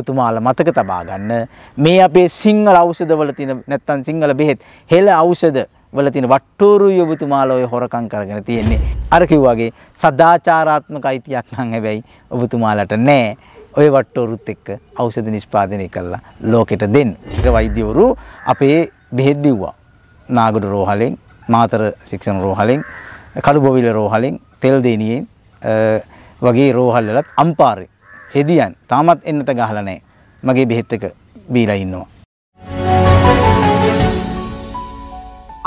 ඔබතුමාලා මතක තබා ගන්න මේ අපේ සිංහල ඖෂධවල තියෙන නැත්තම් සිංහල බෙහෙත් හෙළ ඖෂධ වල තියෙන වට්ටෝරුයි ඔබතුමාලා ඔය හොරකම් කරගෙන තියෙන්නේ. අර කිව්වාගේ සදාචාරාත්මක අයිතියක් නම් හැබැයි ඔබතුමාලට නැහැ. ඔය වට්ටෝරුත් එක්ක ඖෂධ නිෂ්පාදනය කරලා ලෝකෙට දෙන්න. ඊට වෛද්‍යවරු අපේ බෙහෙත් දීුවා. නාගඩ රෝහලෙන්, මාතර ශික්ෂණ රෝහලෙන්, කළුබොවිල රෝහලෙන්, තෙල් දේනියෙන් වගේ රෝහල් වලත් අම්පාරේ හෙදියන් තාමත් එන්නත ගහලා නැහැ. මගේ බෙහෙත් එක බීලා ඉන්නවා.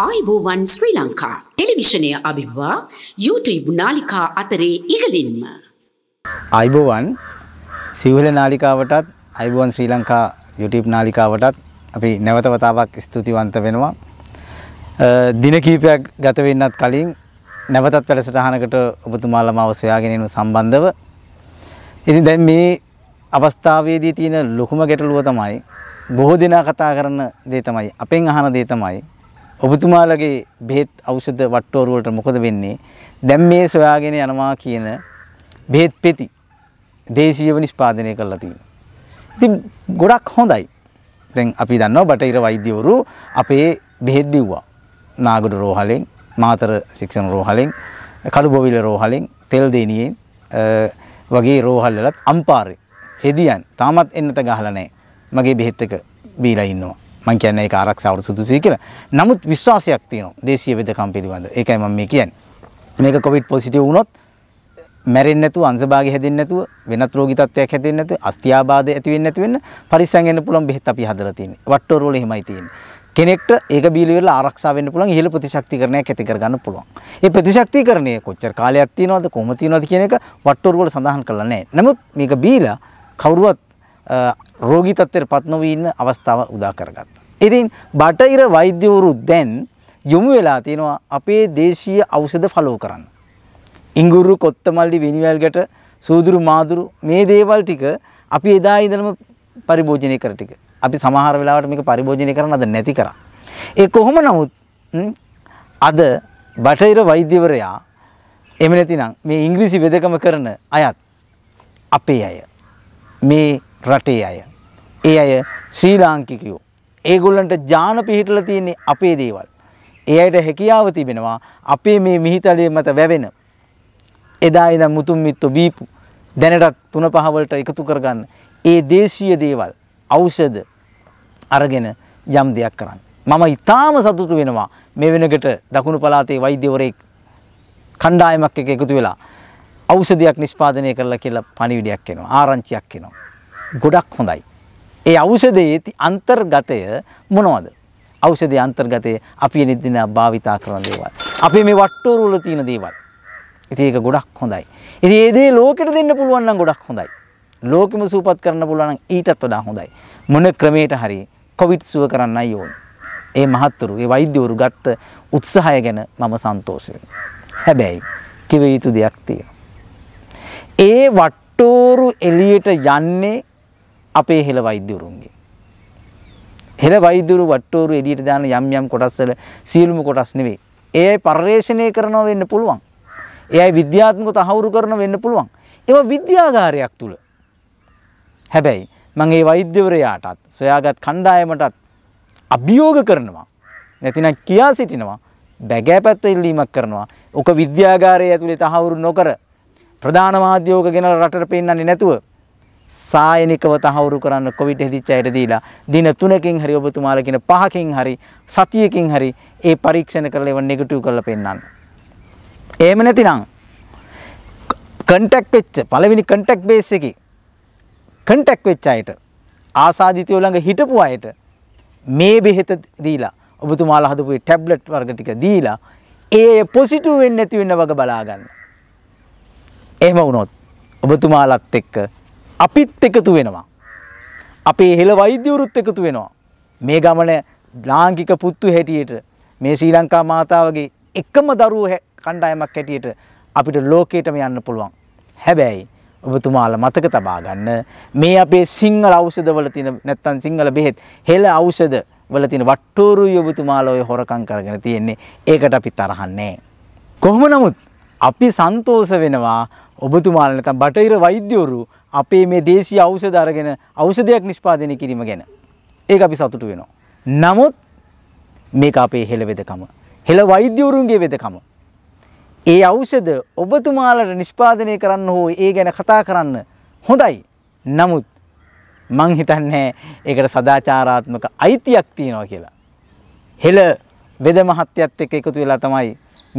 ආයිබෝවන් ශ්‍රී ලංකා ටෙලිවිෂණය අභිවා YouTube නාලිකා අතරේ ඉහළින්ම අයිබෝවන් සිවහල නාලිකාවටත් අයිබෝන් ශ්‍රී ලංකා YouTube නාලිකාවටත් අපි නැවත වතාවක් ස්තුතිවන්ත වෙනවා දින කීපයක් ගත වෙන්නත් කලින් නැවතත් වැඩසටහනකට ඔබතුමාලම අවසොයාගෙන සම්බන්ධව ඉතින් දැන් මේ අවස්ථාවේදී තියෙන ලොකුම ගැටලුව තමයි බොහෝ දෙනා කතා කරන දේ තමයි අපෙන් අහන දේ තමයි ඔබතුමාලගේ බෙහෙත් ඖෂධ වට්ටෝරුව වලට මොකද වෙන්නේ? දැන් මේ සොයාගෙන යනවා කියන බෙහෙත් පෙති දේශීයව නිෂ්පාදනය කරලා තියෙනවා. ඉතින් ගොඩක් හොඳයි. දැන් අපි දන්නවා බටහිර වෛද්‍යවරු අපේ බෙහෙත් දීුවා. නාගඩ රෝහලෙන්, මාතර ශික්ෂණ රෝහලෙන්, කළුබොවිල රෝහලෙන්, තෙල් දේනියෙන් වගේ රෝහල් වලත් අම්පාරේ හෙදියන් තාමත් එන්නත ගහලා නැහැ. මගේ බෙහෙත් එක බීලා ඉන්නවා. මං කියන්නේ ඒක ආරක්ෂාවට සුදුසුයි කියලා. නමුත් විශ්වාසයක් තියෙනවා දේශීය වෙදකම් පිළිබඳව. ඒකයි මම මේ කියන්නේ. මේක කොවිඩ් පොසිටිව් වුණොත් මැරෙන්නේ නැතුව අංශභාගය හැදෙන්නේ නැතුව වෙනත් රෝගී තත්ත්වයක් හැදෙන්නේ නැතුව අස්තියාබාධය ඇති වෙන්නේ නැති වෙන්න පරිස්සම් වෙන්න පුළුවන් බෙහෙත් අපි හදලා තියෙන්නේ. වට්ටෝරුවල එහෙමයි තියෙන්නේ. කෙනෙක්ට ඒක බීලි වෙලා ආරක්ෂා වෙන්න පුළුවන් ඉහළ ප්‍රතිශක්තිකරණයක් ඇති කරගන්න පුළුවන්. ඒ ප්‍රතිශක්තිකරණය කොච්චර කාලයක් තියනවද කොහොම තියනවද කියන එක වට්ටෝරුව වල සඳහන් කරලා නැහැ. නමුත් මේක බීලා කවුරුවත් රෝගී තත්ත්වයට පත් නොවී ඉන්න අවස්ථාව උදා කරගත්තා. ඉතින් බටහිර වෛද්‍යවරු දැන් යොමු වෙලා තියෙනවා අපේ දේශීය ඖෂධ ෆලෝ කරන්න. ඉංගුරු කොත්තමල්ලි විනිවැල් ගැට සූදුරු මාදුරු මේ දේවල් ටික අපි එදා ඉඳලම පරිභෝජනය කර ටික අපි සමහර වෙලාවට මේක පරිභෝජනය කරන්න අද නැති කරා. ඒ කොහොම නමුත් අද බටහිර වෛද්‍යවරයා එහෙම නැතිනම් මේ ඉංග්‍රීසි වෙදකම කරන අයත් අපේ අය මේ රටේ අය ඒ අය ශ්‍රී ලාංකිකයෝ ඒගොල්ලන්ට ජාන පිහිටලා තියෙන්නේ අපේ දේවල්. ඒ අයට හැකියාව තිබෙනවා අපේ මේ මිහිතලයේ මත වැවෙන එදා ඉඳන් මුතුන් මිත්තෝ බීපු දැනටත් තුන පහවලට එකතු කරගන්න ඒ දේශීය දේවල් ඖෂධ අරගෙන යම් දෙයක් කරන්න. මම ඉතාම සතුටු වෙනවා මේ වෙනකට දකුණු පලාතේ වෛද්‍යවරයෙක් කණ්ඩායමක් එක එකතු වෙලා ඖෂධයක් නිෂ්පාදනය කරලා කියලා පණිවිඩයක් එනවා ආරංචියක් එනවා ගොඩක් හොඳයි ඒ ඖෂධයේ අන්තර්ගතය මොනවද ඖෂධයේ අන්තර්ගතය අපි නිදිනා භාවිතා කරන දේවල් අපි මේ වට්ටෝරු වල තියෙන දේවල් ඉතින් ඒක ගොඩක් හොඳයි ඉතින් ඒ දේ ලෝකෙට දෙන්න පුළුවන් නම් ගොඩක් හොඳයි ලෝකෙම සූපත් කරන්න පුළුවන් නම් ඊටත් වඩා හොඳයි මොන ක්‍රමයකට හරියි කොවිඩ් සුව කරන්නයි ඕන. ඒ මහත්තුරු, ඒ වෛද්‍යවරු ගත්ත උත්සාහය ගැන මම සන්තෝෂ හැබැයි කිව යුතු දෙයක් තියෙනවා. ඒ වට්ටෝරු එළියට යන්නේ අපේ හෙළ වෛද්‍යවරුන්ගේ. හෙළ වෛද්‍යවරු වට්ටෝරු එළියට දාන යම් යම් කොටස්වල සියලුම කොටස් නෙවෙයි. ඒයි පර්යේෂණය කරනවා වෙන්න පුළුවන්. ඒයි විද්‍යාත්මක තහවුරු කරන වෙන්න පුළුවන්. ඒවා විද්‍යාගාරයක් තුල. හැබැයි මං ඒ වෛද්‍යවරයාටත් සොයාගත් කණ්ඩායමටත් අභියෝග කරනවා. නැතිනම් කියා සිටිනවා බැගෑපැත්ත ඉල්ලීමක් කරනවා. ඕක විද්‍යාගාරයේ ඇතුලේ තහවුරු නොකර ප්‍රධාන මාධ්‍යෝග ගෙනලා රටට පෙන්නන්නේ නැතුව සායනිකව තහවුරු කරන්න කොවිඩ් හැදිච්ච අයට දීලා දින 3කින් හරි ඔබතුමාලා කියන පහකින් හරි සතියකින් හරි ඒ පරීක්ෂණ කරලා ඒව නෙගටිව් කරලා පෙන්නන්න. එහෙම නැතිනම් කන්ටැක්ට් වෙච්ච පළවෙනි කන්ටැක්ට් බේස් එකේ කන්ටැක් වෙච්ච අයට ආසාධිතයෝ ළඟ හිටපු අයට මේ බෙහෙත දීලා ඔබතුමාලා හදපු ටැබ්ලට් වර්ග ටික දීලා ඒ පොසිටිව් වෙන්නේ නැති වෙන වග බලා ගන්න. එහෙම වුණොත් ඔබතුමාලත් එක්ක අපිත් එකතු වෙනවා. අපේ හෙළ වෛද්‍යවරුත් එකතු වෙනවා. මේ ගමන ලාංකික පුත්තු හැටියට මේ ශ්‍රී ලංකා මාතාවගේ එකම දරුවෝ කණ්ඩායමක් හැටියට අපිට ලෝකයටම යන්න පුළුවන්. හැබැයි ඔබතුමාල මතක තබා ගන්න මේ අපේ සිංහල ඖෂධවල තියෙන නැත්තම් සිංහල බෙහෙත් හෙළ ඖෂධ වල තියෙන වට්ටෝරුයි ඔබතුමාල ඔය හොරකම් කරගෙන තියෙන්නේ ඒකට අපි තරහ නැහැ කොහොම නමුත් අපි සන්තෝෂ වෙනවා ඔබතුමාල නැත්තම් බටහිර වෛද්‍යවරු අපේ මේ දේශීය ඖෂධ අරගෙන ඖෂධයක් නිෂ්පාදනය කිරීම ගැන ඒක අපි සතුටු වෙනවා නමුත් මේක අපේ හෙළ වෙදකම හෙළ වෛද්‍යවරුන්ගේ වෙදකම ඒ ඖෂධ ඔබතුමාලට නිෂ්පාදනය කරන්න හෝ ඒ ගැන කතා කරන්න හොඳයි. නමුත් මං හිතන්නේ ඒකට සදාචාරාත්මක අයිතියක් තියෙනවා කියලා. හෙළ වෙද මහත්තයත් එක්ක එකතු වෙලා තමයි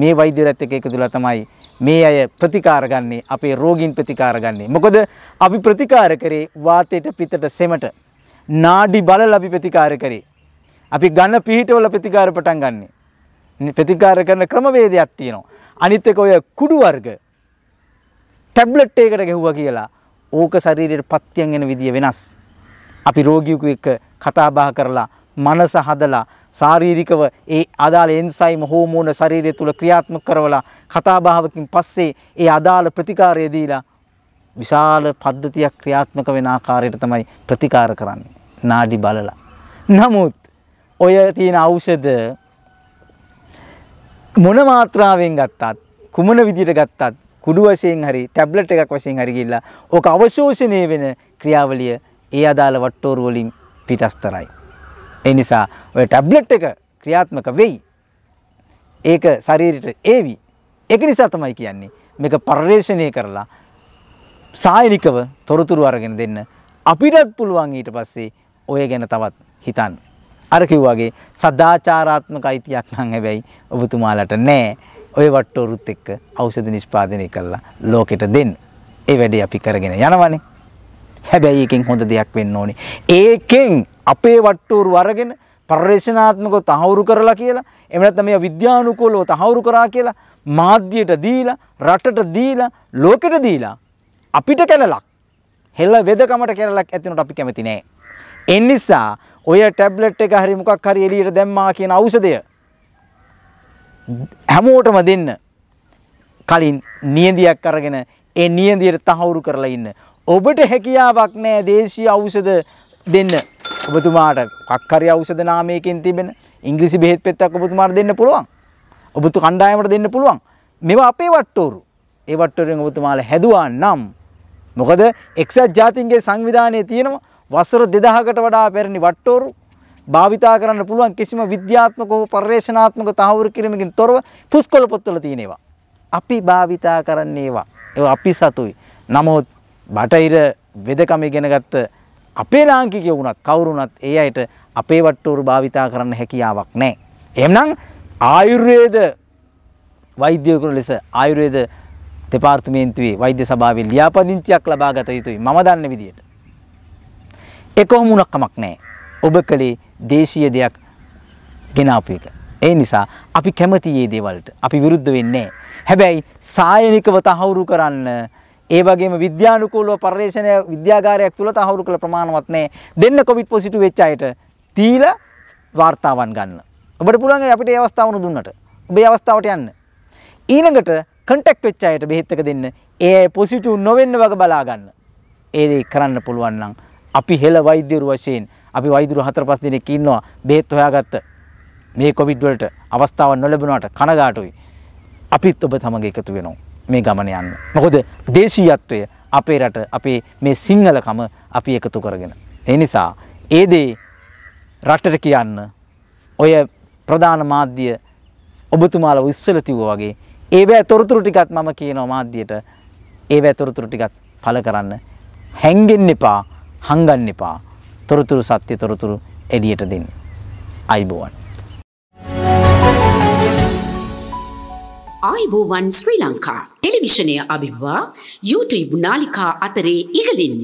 මේ වෛද්‍යරත් එක්ක එකතු වෙලා තමයි මේ අය ප්‍රතිකාර ගන්නේ අපේ රෝගීන් ප්‍රතිකාර ගන්නේ. මොකද අපි ප්‍රතිකාර කරේ වාතයට පිතට සෙමට නාඩි බලලා අපි ප්‍රතිකාර කරේ. අපි ඝන පිහිටවල ප්‍රතිකාර පටන් ගන්නෙ. ප්‍රතිකාර කරන ක්‍රමවේදයක් තියෙනවා. අනිත් එක ඔය කුඩු වර්ග ටැබ්ලට් එකකට ගැහුවා කියලා ඕක ශරීරයට පත්තියන් එන විදිය වෙනස්. අපි රෝගියෙකු එක්ක කතා බහ කරලා මනස හදලා ශාරීරිකව ඒ අදාළ එන්සයිම් හෝමෝන ශරීරය තුල ක්‍රියාත්මක කරවලා කතාබහවකින් පස්සේ ඒ අදාළ ප්‍රතිකාරය දීලා විශාල පද්ධතියක් ක්‍රියාත්මක වෙන ආකාරයට තමයි ප්‍රතිකාර කරන්නේ නාඩි බලලා. නමුත් ඔය තියෙන ඖෂධ මොන මාත්‍රාවෙන් ගත්තත් කුමන විදිහට ගත්තත් කුඩු වශයෙන් හරි ටැබ්ලට් එකක් වශයෙන් හරි ගිහිල්ලා ඕක අවශෝෂණය වෙන ක්‍රියාවලිය ඒ අදාළ වට්ටෝරු වලින් පිටස්තරයි. ඒ නිසා ඔය ටැබ්ලට් එක ක්‍රියාත්මක වෙයි. ඒක ශරීරයට ඒවි. ඒක නිසා තමයි කියන්නේ මේක පර්යේෂණය කරලා සායනිකව තොරතුරු අරගෙන දෙන්න අපිටත් පුළුවන් ඊට පස්සේ ඔය ගැන තවත් හිතන්න. අර කිව්වාගේ සදාචාරාත්මක අයිතියක් නම් හැබැයි ඔබතුමාලට නෑ. ඔය වට්ටෝරුත් එක්ක ඖෂධ නිෂ්පාදනය කරලා ලෝකෙට දෙන්න. ඒ වැඩේ අපි කරගෙන යනවනේ. හැබැයි ඒකෙන් හොඳ දෙයක් වෙන්න ඕනේ. ඒකෙන් අපේ වට්ටෝරු අරගෙන පර්යේෂණාත්මකව තහවුරු කරලා කියලා එහෙම නැත්නම් මේ විද්‍යානුකූලව තහවුරු කරා කියලා මාධ්‍යයට දීලා රටට දීලා ලෝකෙට දීලා අපිට කැලලක් හෙළ වෙදකමට කැලලක් ඇතිනොට අපි කැමති නෑ. ඒ නිසා ඔය ටැබ්ලට් එක හරි මොකක් හරි එළියට දැම්මා කියන ඖෂධය හැමෝටම දෙන්න කලින් නියඳියක් අරගෙන ඒ නියඳියට තහවුරු කරලා ඉන්න. ඔබට හැකියාවක් නෑ දේශීය ඖෂධ දෙන්න. ඔබතුමාට කක්කරි ඖෂධ නාමයකින් තිබෙන ඉංග්‍රීසි බෙහෙත් පෙත්තක් ඔබතුමාට දෙන්න පුළුවන්. ඔබතු කණ්ඩායමට දෙන්න පුළුවන්. මේවා අපේ වට්ටෝරු. ඒ වට්ටෝරුවෙන් ඔබතුමාලා හැදුවා නම් මොකද එක්සත් ජාතීන්ගේ සංවිධානයේ තියෙනවා වසර 2000කට වඩා පෙරණි වට්ටෝරු භාවිතා කරන්න පුළුවන් කිසිම විද්‍යාත්මක හෝ පර්යේෂණාත්මක තහවුරු කිරීමකින් තොරව පුස්කොළ පොත්වල තියෙන ඒවා. අපි භාවිතා කරන්නේ ඒවා. ඒවා අපි සතුයි. නමුත් බටහිර වෙදකම ඉගෙන ගත්ත අපේ ලාංකිකය වුණත් කවුරුණත් ඒ අයට අපේ වට්ටෝරු භාවිතා කරන්න හැකියාවක් නැහැ. එහෙමනම් ආයුර්වේද වෛද්‍යවරු ලෙස ආයුර්වේද දෙපාර්තමේන්තුවේ වෛද්‍ය සභාවේ ලියාපදිංචියක් ලබා ගත යුතුයි. මම දන්න විදිහට. ඒක වුණක් කමක් නැහැ. ඔබ කලේ දේශීය දෙයක් ගෙනාපු එක. ඒ නිසා අපි කැමති මේ දේවල්ට. අපි විරුද්ධ වෙන්නේ හැබැයි සායනිකව තහවුරු කරන්න ඒ වගේම විද්‍යානුකූලව පර්යේෂණය විද්‍යාගාරයක් තුල තහවුරු කළ ප්‍රමාණවත් නැහැ. දෙන්න කොවිඩ් පොසිටිව් වෙච්ච අයට තීලා වාර්තාවන් ගන්න. ඔබට පුළුවන් අපිට මේ අවස්ථාවන දුන්නට. ඔබේ අවස්ථාවට යන්න. ඊළඟට කන්ටැක්ට් වෙච්ච අයට බෙහෙත් එක දෙන්න. ඒ පොසිටිව් නොවෙන්න වගේ බලා ගන්න. ඒ දේ කරන්න පුළුවන් නම් අපි හෙළ වෛද්‍යවරු වශයෙන් අපි වෛද්‍යවරු හතර පහ දෙනෙක් ඉන්නවා බෙහෙත් හොයාගත්ත මේ කොවිඩ් වලට අවස්ථාවක් නොලැබුණාට කනගාටුයි. අපිත් ඔබ සමග එකතු වෙනවා මේ ගමන යන්න. මොකද දේශීයත්වය අපේ රට අපේ මේ සිංහලකම අපි එකතු කරගෙන. ඒ නිසා ඒ දේ රටට කියන්න ඔය ප්‍රධාන මාධ්‍ය ඔබතුමාලා ඉස්සෙල්ලා තිබ්වා වගේ ඒවැ තොරතුරු ටිකත් මම කියනවා මාධ්‍යයට ඒවැ තොරතුරු ටිකත් පළ කරන්න හැංගෙන්න එපා හංගන්න එපා. තොරතුරු සත්‍ය තොරතුරු එළියට දෙන්න. අයිබෝවන්. අයිබෝවන් ශ්‍රී ලංකා ටෙලිවිෂනය අභිවා YouTube නාලිකා අතරේ ඉහළින්ම